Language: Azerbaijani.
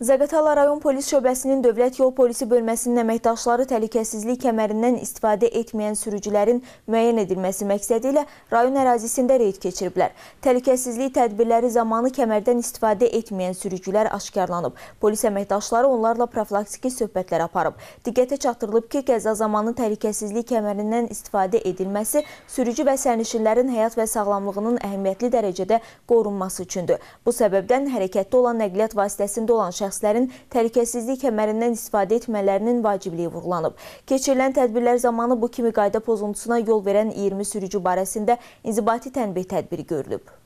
Zaqatala rayon polis şöbəsinin Dövlət Yol Polisi bölməsinin əməkdaşları təhlükəsizlik kəmərindən istifadə etməyən sürücülərin müəyyən edilməsi məqsədi ilə rayon ərazisində reyd keçiriblər. Təhlükəsizlik tədbirləri zamanı kəmərdən istifadə etməyən sürücülər aşkarlanıb. Polis əməkdaşları onlarla profilaktiki söhbətlər aparıb. Diqqətə çatdırılıb ki, qəza zamanı təhlükəsizlik kəmərindən istifadə edilməsi sürücü və sərnişinlərin həyat və sağlamlığının əhəmiyyətli dərəcədə qorunması üçündür. Bu səbəbdən hərəkətdə olan nəqliyyat vasitəsində olan şəxslər şəxslərin təhlükəsizlik kəmərindən istifadə etmələrinin vacibliyi vurğulanıb. Keçirilən tədbirlər zamanı bu kimi qayda pozuntusuna yol verən 20 sürücü barəsində inzibati tənbih tədbiri görülüb.